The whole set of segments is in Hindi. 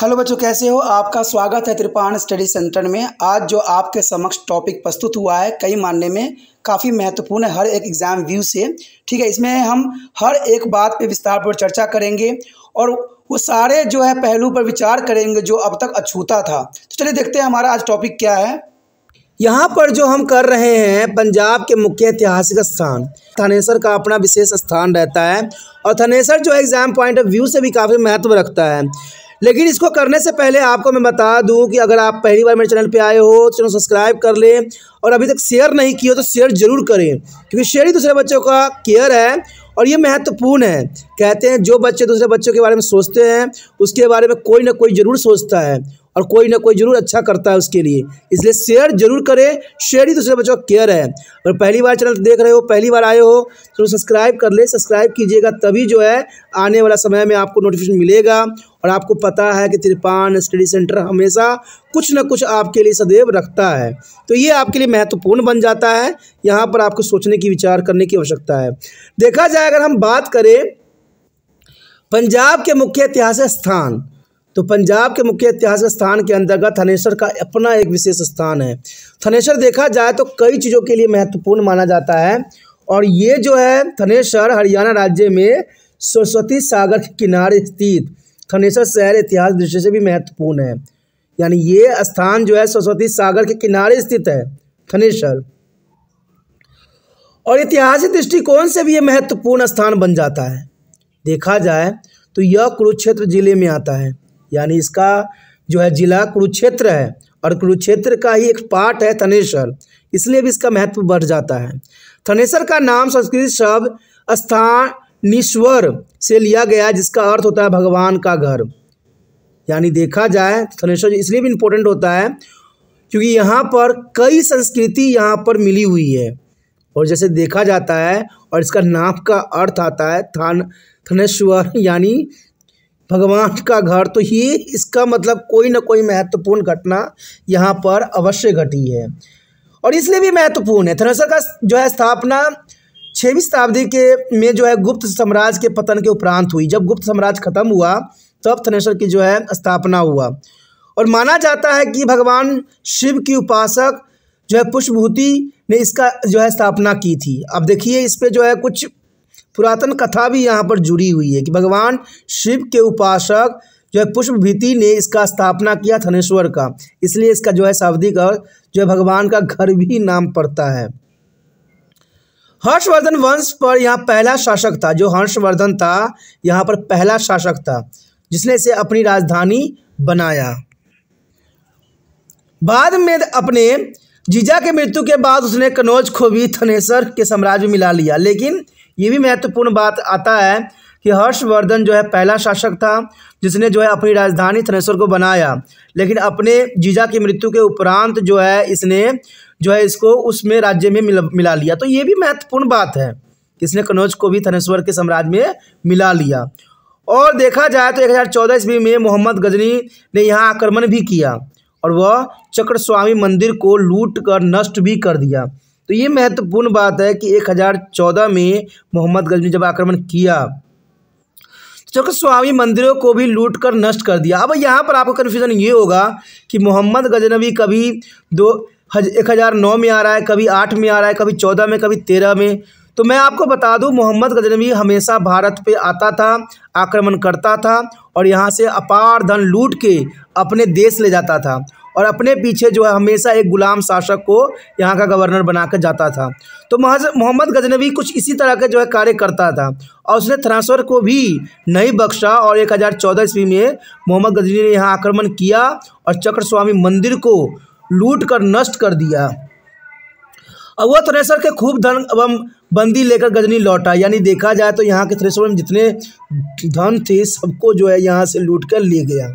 हेलो बच्चों कैसे हो आपका स्वागत है त्रिपाण स्टडी सेंटर में आज जो आपके समक्ष टॉपिक प्रस्तुत हुआ है कई मानने में काफ़ी महत्वपूर्ण है हर एक एग्ज़ाम व्यू से ठीक है इसमें हम हर एक बात पे विस्तार पर चर्चा करेंगे और वो सारे जो है पहलू पर विचार करेंगे जो अब तक अछूता था तो चलिए देखते हैं हमारा आज टॉपिक क्या है यहाँ पर जो हम कर रहे हैं पंजाब के मुख्य ऐतिहासिक स्थान थानेसर का अपना विशेष स्थान रहता है और थानेसर जो एग्ज़ाम पॉइंट ऑफ व्यू से भी काफ़ी महत्व रखता है लेकिन इसको करने से पहले आपको मैं बता दूं कि अगर आप पहली बार मेरे चैनल पे आए हो तो चैनल सब्सक्राइब कर लें और अभी तक शेयर नहीं किया तो शेयर जरूर करें क्योंकि शेयर ही दूसरे बच्चों का केयर है और ये महत्वपूर्ण है कहते हैं जो बच्चे दूसरे बच्चों के बारे में सोचते हैं उसके बारे में कोई ना कोई ज़रूर सोचता है और कोई ना कोई जरूर अच्छा करता है उसके लिए इसलिए शेयर जरूर करें शेयर ही दूसरे तो बच्चों केयर है और पहली बार चैनल देख रहे हो पहली बार आए हो तो सब्सक्राइब कर ले सब्सक्राइब कीजिएगा तभी जो है आने वाला समय में आपको नोटिफिकेशन मिलेगा और आपको पता है कि त्रिपान स्टडी सेंटर हमेशा कुछ ना कुछ आपके लिए सदैव रखता है तो ये आपके लिए महत्वपूर्ण बन जाता है यहाँ पर आपको सोचने की विचार करने की आवश्यकता है देखा जाए अगर हम बात करें पंजाब के मुख्य ऐतिहासिक स्थान तो पंजाब के मुख्य ऐतिहासिक स्थान के अंतर्गत थनेश्वर का अपना एक विशेष स्थान है थनेश्वर देखा जाए तो कई चीज़ों के लिए महत्वपूर्ण माना जाता है और ये जो है थनेश्वर हरियाणा राज्य में सरस्वती सागर के किनारे स्थित थनेश्वर शहर इतिहास दृष्टि से भी महत्वपूर्ण है यानी ये स्थान जो है सरस्वती सागर के किनारे स्थित है थनेश्वर और ऐतिहासिक दृष्टिकोण से भी ये महत्वपूर्ण स्थान बन जाता है देखा जाए तो यह कुरुक्षेत्र जिले में आता है यानी इसका जो है जिला कुरुक्षेत्र है और कुरुक्षेत्र का ही एक पार्ट है थनेश्वर इसलिए भी इसका महत्व बढ़ जाता है थनेश्वर का नाम संस्कृत शब्द स्थानीश्वर से लिया गया जिसका अर्थ होता है भगवान का घर यानी देखा जाए तो थनेश्वर इसलिए भी इम्पोर्टेंट होता है क्योंकि यहाँ पर कई संस्कृति यहाँ पर मिली हुई है और जैसे देखा जाता है और इसका नाम का अर्थ आता है थान थनेश्वर यानी भगवान का घर तो ये इसका मतलब कोई ना कोई महत्वपूर्ण घटना यहाँ पर अवश्य घटी है और इसलिए भी महत्वपूर्ण है थ्रेसर का जो है स्थापना छवीं शताब्दी के में जो है गुप्त साम्राज्य के पतन के उपरांत हुई जब गुप्त साम्राज्य खत्म हुआ तब थनेसर की जो है स्थापना हुआ और माना जाता है कि भगवान शिव की उपासक जो है पुष्पभूति ने इसका जो है स्थापना की थी अब देखिए इस पर जो है कुछ पुरातन कथा भी यहाँ पर जुड़ी हुई है कि भगवान शिव के उपासक जो है पुष्प भीति ने इसका स्थापना किया थनेश्वर का इसलिए इसका जो है शाब्दिक जो है भगवान का घर भी नाम पड़ता है हर्षवर्धन वंश पर यहाँ पहला शासक था जो हर्षवर्धन था यहाँ पर पहला शासक था जिसने इसे अपनी राजधानी बनाया बाद में अपने जीजा के मृत्यु के बाद उसने कनौज को भी थनेसर के साम्राज्य में मिला लिया लेकिन ये भी महत्वपूर्ण बात आता है कि हर्षवर्धन जो है पहला शासक था जिसने जो है अपनी राजधानी थनेश्वर को बनाया लेकिन अपने जीजा की मृत्यु के उपरांत जो है इसने जो है इसको उसमें राज्य में मिला, मिला लिया तो ये भी महत्वपूर्ण बात है इसने कनौज को भी थनेश्वर के साम्राज्य में मिला लिया और देखा जाए तो एक हज़ार चौदह ईस्वी में मोहम्मद गजनी ने यहाँ आक्रमण भी किया और वह चक्रस्वामी मंदिर को लूट कर नष्ट भी कर दिया तो ये महत्वपूर्ण बात है कि 1014 में मोहम्मद गजनी जब आक्रमण किया तो चूँकि स्वामी मंदिरों को भी लूट कर नष्ट कर दिया अब यहाँ पर आपको कन्फ्यूज़न ये होगा कि मोहम्मद गजनवी कभी दो हज एक हज़ार नौ में आ रहा है कभी आठ में आ रहा है कभी चौदह में कभी तेरह में तो मैं आपको बता दूं मोहम्मद गजनवी हमेशा भारत पे आता था आक्रमण करता था और यहाँ से अपार धन लूट के अपने देश ले जाता था और अपने पीछे जो है हमेशा एक गुलाम शासक को यहाँ का गवर्नर बनाकर जाता था तो मोहम्मद गजनवी कुछ इसी तरह का जो है कार्य करता था और उसने थ्रासवर को भी नहीं बख्शा और एक हज़ार चौदह ईस्वी में मोहम्मद गजनवी ने यहाँ आक्रमण किया और चक्र स्वामी मंदिर को लूट कर नष्ट कर दिया वह थ्रेसर के खूब धन एवं बंदी लेकर गजनी लौटा यानी देखा जाए तो यहाँ के थ्रेसर में जितने धन थे सबको जो है यहाँ से लूट कर ले गया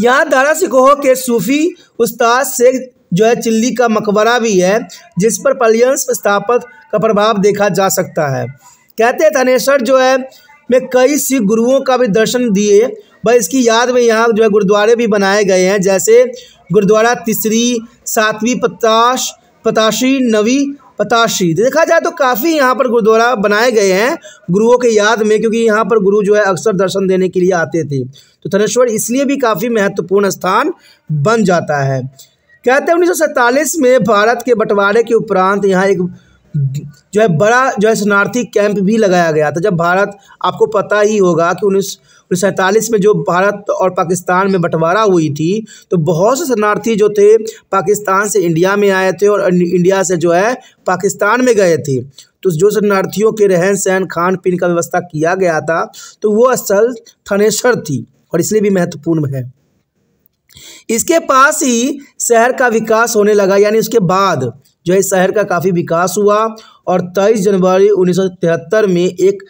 यहाँ दारा सिकोह के सूफी उस्ताद से जो है चिल्ली का मकबरा भी है जिस पर पलियंस स्थापत का प्रभाव देखा जा सकता है कहते हैं थानेश्वर जो है में कई सिख गुरुओं का भी दर्शन दिए व इसकी याद में यहाँ जो है गुरुद्वारे भी बनाए गए हैं जैसे गुरुद्वारा तीसरी सातवीं पताश पताशी नवी पताशी देखा जाए तो काफ़ी यहाँ पर गुरुद्वारा बनाए गए हैं गुरुओं के याद में क्योंकि यहाँ पर गुरु जो है अक्सर दर्शन देने के लिए आते थे तो थनेश्वर इसलिए भी काफ़ी महत्वपूर्ण स्थान बन जाता है कहते हैं उन्नीस में भारत के बंटवारे के उपरांत यहाँ एक जो है बड़ा जो है शरणार्थी कैंप भी लगाया गया था जब भारत आपको पता ही होगा कि उन्नीस उन्नीस सैंतालीस में जो भारत और पाकिस्तान में बंटवारा हुई थी तो बहुत से शरणार्थी जो थे पाकिस्तान से इंडिया में आए थे और इंडिया से जो है पाकिस्तान में गए थे तो जो शरणार्थियों के रहन सहन खान पीन का व्यवस्था किया गया था तो वो असल थनेश्वर थी और इसलिए भी महत्वपूर्ण है इसके पास ही शहर का विकास होने लगा यानी उसके बाद जो है शहर का काफ़ी विकास हुआ और तेईस जनवरी उन्नीस में एक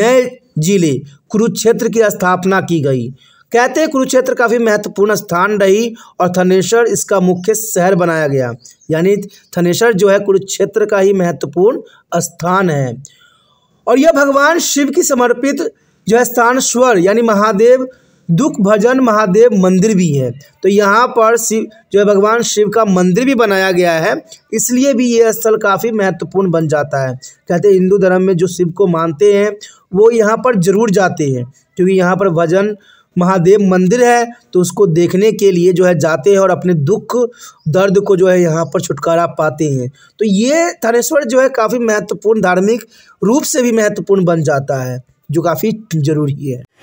नए जिले कुरुक्षेत्र की स्थापना की गई कहते हैं कुरुक्षेत्र काफ़ी महत्वपूर्ण स्थान रही और थनेश्वर इसका मुख्य शहर बनाया गया यानी थनेश्वर जो है कुरुक्षेत्र का ही महत्वपूर्ण स्थान है और यह भगवान शिव की समर्पित जो है स्थान स्वर यानी महादेव दुख भजन महादेव मंदिर भी है तो यहाँ पर शिव जो है भगवान शिव का मंदिर भी बनाया गया है इसलिए भी ये स्थल काफ़ी महत्वपूर्ण बन जाता है कहते हैं हिंदू धर्म में जो शिव को मानते हैं वो यहाँ पर जरूर जाते हैं क्योंकि यहाँ पर भजन महादेव मंदिर है तो उसको देखने के लिए जो है जाते हैं और अपने दुख दर्द को जो है यहाँ पर छुटकारा पाते हैं तो ये थानेश्वर जो है काफ़ी महत्वपूर्ण धार्मिक रूप से भी महत्वपूर्ण बन जाता है जो काफ़ी ज़रूरी है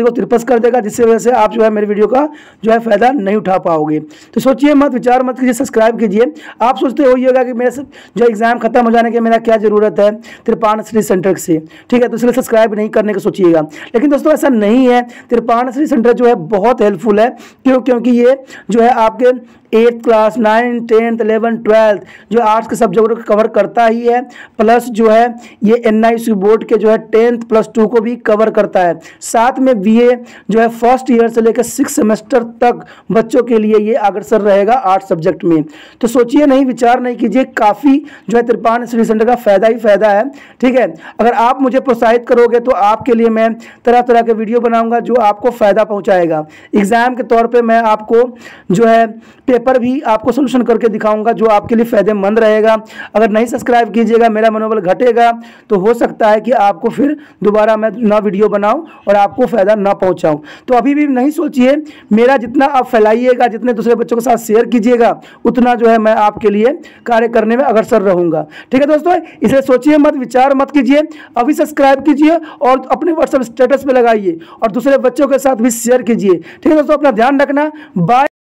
को तिरपस कर देगा जिसकी वजह से आप जो है मेरे वीडियो का जो है फ़ायदा नहीं उठा पाओगे तो सोचिए मत विचार मत कीजिए सब्सक्राइब कीजिए आप सोचते होइएगा कि मेरे जो एग्ज़ाम खत्म हो जाने की मेरा क्या ज़रूरत है तिरपान श्री सेंटर से ठीक है तो इसलिए सब्सक्राइब नहीं करने का सोचिएगा लेकिन दोस्तों ऐसा नहीं है तिरपान श्री सेंटर जो है बहुत हेल्पफुल है क्यों क्योंकि ये जो है आपके eighth class ninth tenth eleven twelfth जो आर्ट्स के सब्जेक्ट को कवर करता ही है प्लस जो है ये एन बोर्ड के जो है टेंथ प्लस टू को भी कवर करता है साथ में बी जो है फर्स्ट ईयर से लेकर सिक्स सेमेस्टर तक बच्चों के लिए ये अग्रसर रहेगा आर्ट्स सब्जेक्ट में तो सोचिए नहीं विचार नहीं कीजिए काफ़ी जो है त्रिपान स्टडी सेंटर का फ़ायदा ही फ़ायदा है ठीक है अगर आप मुझे प्रोत्साहित करोगे तो आपके लिए मैं तरह तरह के वीडियो बनाऊंगा जो आपको फ़ायदा पहुंचाएगा एग्ज़ाम के तौर पे मैं आपको जो है पेपर भी आपको सोल्यूशन करके दिखाऊंगा जो आपके लिए फ़ायदेमंद रहेगा अगर नहीं सब्सक्राइब कीजिएगा मेरा मनोबल घटेगा तो हो सकता है कि आपको फिर दोबारा मैं ना वीडियो बनाऊँ और आपको फ़ायदा ना पहुँचाऊँ तो अभी भी नहीं सोचिए मेरा जितना आप फैलाइएगा जितने दूसरे बच्चों के साथ शेयर कीजिएगा उतना जो है मैं आपके लिए कार्य करने में अग्रसर रहूँगा ठीक है दोस्तों इसे सोचिए मत विचार मत कीजिए अभी सब्सक्राइब कीजिए और अपने व्हाट्सएप स्टेटस पर लगाइए और दूसरे बच्चों के साथ भी शेयर कीजिए ठीक है दोस्तों अपना ध्यान रखना बाय